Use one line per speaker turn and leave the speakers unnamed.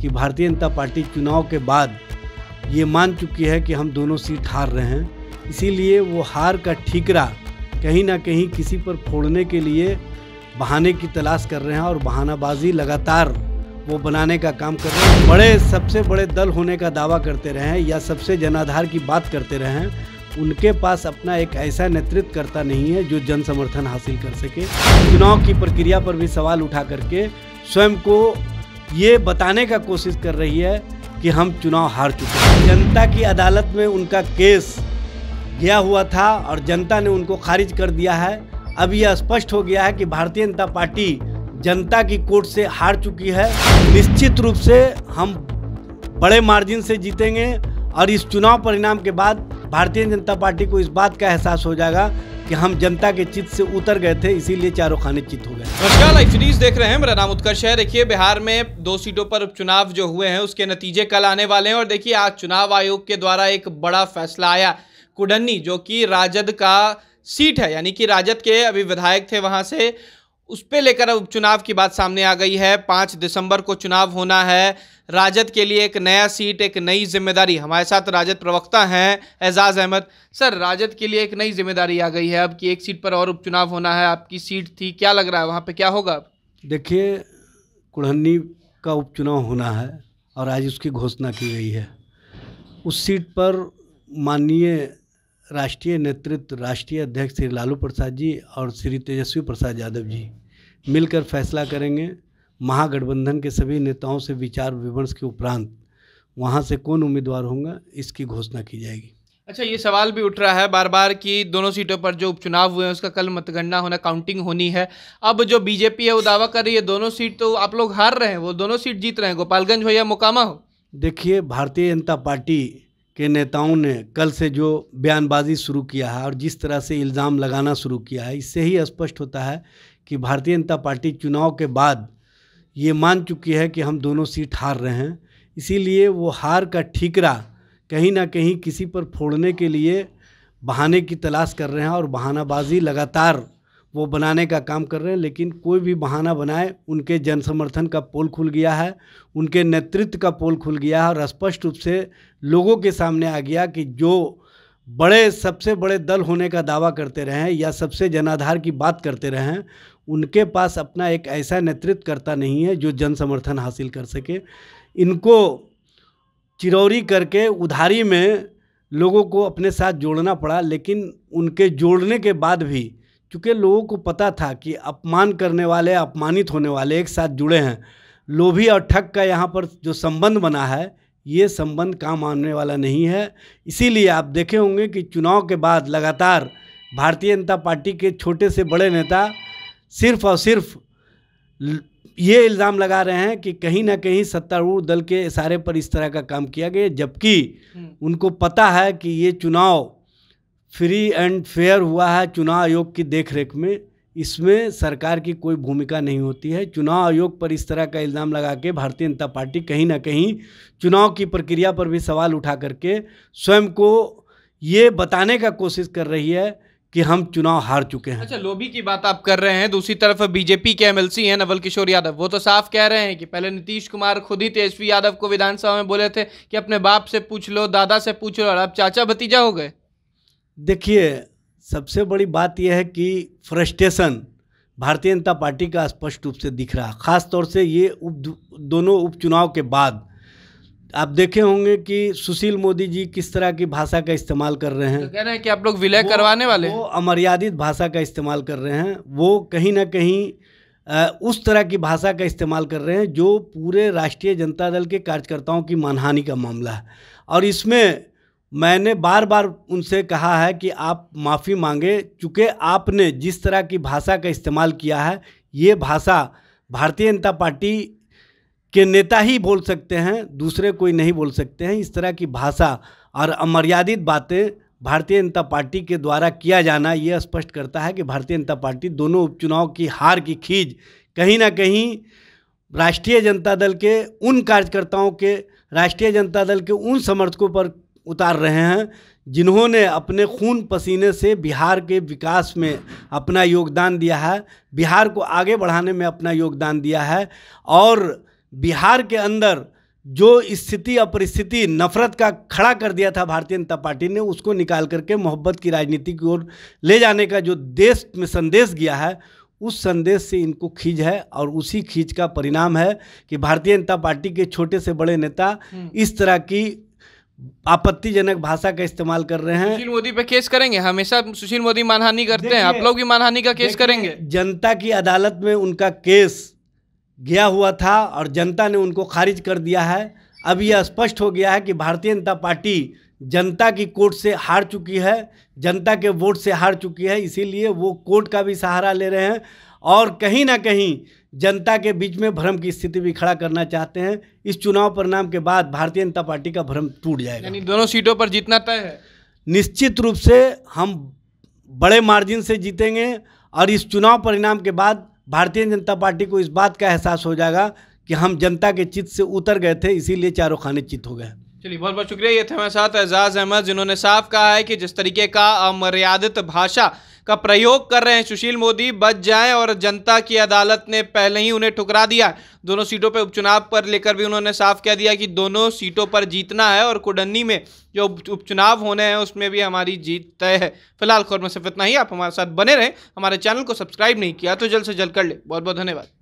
कि भारतीय जनता पार्टी चुनाव के बाद ये मान चुकी है कि हम दोनों सीट हार रहे हैं इसीलिए वो हार का ठीकरा कहीं ना कहीं किसी पर फोड़ने के लिए बहाने की तलाश कर रहे हैं और बहानाबाजी लगातार वो बनाने का काम कर रहे हैं बड़े सबसे बड़े दल होने का दावा करते रहें या सबसे जनाधार की बात करते रहें उनके पास अपना एक ऐसा नेतृत्व करता नहीं है जो जन समर्थन हासिल कर सके चुनाव की प्रक्रिया पर भी सवाल उठा करके स्वयं को ये बताने का कोशिश कर रही है कि हम चुनाव हार चुके हैं जनता की अदालत में उनका केस गया हुआ था और जनता ने उनको खारिज कर दिया है अब यह स्पष्ट हो गया है कि भारतीय जनता पार्टी जनता की कोर्ट से हार चुकी है निश्चित रूप से हम बड़े मार्जिन से जीतेंगे और इस चुनाव परिणाम के बाद भारतीय जनता पार्टी को इस बात का एहसास हो जाएगा कि हम जनता के चित से उतर गए थे इसीलिए चारों खाने चित हो गए
नमस्कार लाइफ सीरीज देख रहे हैं मेरा नाम उत्कर्ष है देखिए बिहार में दो सीटों पर उपचुनाव जो हुए हैं उसके नतीजे कल आने वाले हैं और देखिए आज चुनाव आयोग के द्वारा एक बड़ा फैसला आया कुडन्नी जो कि राजद का सीट है यानी कि राजद के अभी विधायक थे वहाँ से उस पर लेकर अब उपचुनाव की बात सामने आ गई है पाँच दिसंबर को चुनाव होना है राजद के लिए एक नया सीट एक नई जिम्मेदारी हमारे साथ राजद प्रवक्ता हैं एजाज अहमद सर राजद के लिए एक नई जिम्मेदारी आ गई है अब कि एक सीट पर और उपचुनाव होना है आपकी सीट थी क्या लग रहा है वहाँ पर क्या होगा
देखिए कुड़हनी का उपचुनाव होना है और आज उसकी घोषणा की गई है उस सीट पर माननीय राष्ट्रीय नेतृत्व राष्ट्रीय अध्यक्ष श्री लालू प्रसाद जी और श्री तेजस्वी प्रसाद यादव जी मिलकर फैसला करेंगे महागठबंधन के सभी नेताओं से विचार विमर्श के उपरांत वहाँ से कौन उम्मीदवार होंगे इसकी घोषणा की जाएगी
अच्छा ये सवाल भी उठ रहा है बार बार कि दोनों सीटों पर जो उपचुनाव हुए हैं उसका कल मतगणना होना काउंटिंग होनी है अब जो बीजेपी है वो दावा कर रही है दोनों सीट तो आप लोग हार रहे हैं वो दोनों सीट जीत रहे हैं
गोपालगंज हो या मोकामा हो देखिए भारतीय जनता पार्टी के नेताओं ने कल से जो बयानबाजी शुरू किया है और जिस तरह से इल्ज़ाम लगाना शुरू किया है इससे ही स्पष्ट होता है कि भारतीय जनता पार्टी चुनाव के बाद ये मान चुकी है कि हम दोनों सीट हार रहे हैं इसीलिए वो हार का ठीकरा कहीं ना कहीं किसी पर फोड़ने के लिए बहाने की तलाश कर रहे हैं और बहानाबाजी लगातार वो बनाने का काम कर रहे हैं लेकिन कोई भी बहाना बनाए उनके जन समर्थन का पोल खुल गया है उनके नेतृत्व का पोल खुल गया है और स्पष्ट रूप से लोगों के सामने आ गया कि जो बड़े सबसे बड़े दल होने का दावा करते रहें या सबसे जनाधार की बात करते रहें उनके पास अपना एक ऐसा नेतृत्व करता नहीं है जो जन समर्थन हासिल कर सके इनको चिरौरी करके उधारी में लोगों को अपने साथ जोड़ना पड़ा लेकिन उनके जोड़ने के बाद भी क्योंकि लोगों को पता था कि अपमान करने वाले अपमानित होने वाले एक साथ जुड़े हैं लोभी और ठग का यहाँ पर जो संबंध बना है ये संबंध काम आने वाला नहीं है इसीलिए आप देखे होंगे कि चुनाव के बाद लगातार भारतीय जनता पार्टी के छोटे से बड़े नेता सिर्फ और सिर्फ ये इल्ज़ाम लगा रहे हैं कि कहीं ना कहीं सत्तारूढ़ दल के इशारे पर इस तरह का काम किया गया जबकि उनको पता है कि ये चुनाव फ्री एंड फेयर हुआ है चुनाव आयोग की देखरेख में इसमें सरकार की कोई भूमिका नहीं होती है चुनाव आयोग पर इस तरह का इल्ज़ाम लगा के भारतीय जनता पार्टी कहीं ना कहीं चुनाव की प्रक्रिया पर भी सवाल उठा करके स्वयं को ये बताने का कोशिश कर रही है कि हम चुनाव हार चुके हैं
अच्छा लोभी की बात आप कर रहे हैं दूसरी तरफ बीजेपी के एमएलसी हैं नवल किशोर यादव वो तो साफ कह रहे हैं कि पहले नीतीश कुमार खुद ही तेजस्वी यादव को विधानसभा में बोले थे कि अपने बाप से पूछ लो दादा से पूछ लो और अब चाचा भतीजा हो
गए देखिए सबसे बड़ी बात यह है कि फ्रस्ट्रेशन भारतीय जनता पार्टी का स्पष्ट रूप से दिख रहा खास तौर से ये उप दोनों उपचुनाव के बाद आप देखे होंगे कि सुशील मोदी जी किस तरह की भाषा का इस्तेमाल कर रहे हैं तो कह रहे हैं कि आप लोग विलय करवाने वाले वो अमर्यादित भाषा का इस्तेमाल कर रहे हैं वो कहीं ना कहीं उस तरह की भाषा का इस्तेमाल कर रहे हैं जो पूरे राष्ट्रीय जनता दल के कार्यकर्ताओं की मानहानि का मामला है और इसमें मैंने बार बार उनसे कहा है कि आप माफ़ी मांगे चूँकि आपने जिस तरह की भाषा का इस्तेमाल किया है ये भाषा भारतीय जनता पार्टी के नेता ही बोल सकते हैं दूसरे कोई नहीं बोल सकते हैं इस तरह की भाषा और अमर्यादित बातें भारतीय जनता पार्टी के द्वारा किया जाना ये स्पष्ट करता है कि भारतीय जनता पार्टी दोनों उपचुनाव की हार की खीज कहीं ना कहीं राष्ट्रीय जनता दल के उन कार्यकर्ताओं के राष्ट्रीय जनता दल के उन समर्थकों पर उतार रहे हैं जिन्होंने अपने खून पसीने से बिहार के विकास में अपना योगदान दिया है बिहार को आगे बढ़ाने में अपना योगदान दिया है और बिहार के अंदर जो स्थिति अपरिस्थिति नफरत का खड़ा कर दिया था भारतीय जनता पार्टी ने उसको निकाल करके मोहब्बत की राजनीति की ओर ले जाने का जो देश में संदेश गया है उस संदेश से इनको खींच है और उसी खींच का परिणाम है कि भारतीय जनता पार्टी के छोटे से बड़े नेता हम्म। इस तरह की आपत्तिजनक भाषा का इस्तेमाल कर रहे हैं सुशील
मोदी पे केस करेंगे हमेशा सुशील मोदी मानहानि करते हैं आप लोग भी मानहानि का केस करेंगे
जनता की अदालत में उनका केस गया हुआ था और जनता ने उनको खारिज कर दिया है अब यह स्पष्ट हो गया है कि भारतीय जनता पार्टी जनता की कोर्ट से हार चुकी है जनता के वोट से हार चुकी है इसीलिए वो कोर्ट का भी सहारा ले रहे हैं और कहीं ना कहीं जनता के बीच में भ्रम की स्थिति भी खड़ा करना चाहते हैं इस चुनाव परिणाम के बाद भारतीय जनता पार्टी का भ्रम टूट जाएगा यानी
दोनों सीटों पर जीतना तय है
निश्चित रूप से हम बड़े मार्जिन से जीतेंगे और इस चुनाव परिणाम के बाद भारतीय जनता पार्टी को इस बात का एहसास हो जाएगा कि हम जनता के चित्त से उतर गए थे इसीलिए चारों खाने चित्त हो गए
चलिए बहुत बहुत शुक्रिया ये थे हमारे साथ एजाज अहमद जिन्होंने साफ कहा है कि जिस तरीके का अमर्यादित भाषा का प्रयोग कर रहे हैं सुशील मोदी बच जाएं और जनता की अदालत ने पहले ही उन्हें ठुकरा दिया दोनों सीटों पर उपचुनाव पर लेकर भी उन्होंने साफ कह दिया कि दोनों सीटों पर जीतना है और कुडन्नी में जो उपचुनाव होने हैं उसमें भी हमारी जीत तय है फिलहाल खबर में सिर्फ इतना ही आप हमारे साथ बने रहें हमारे चैनल को सब्सक्राइब नहीं किया तो जल्द से जल्द कर ले बहुत बहुत धन्यवाद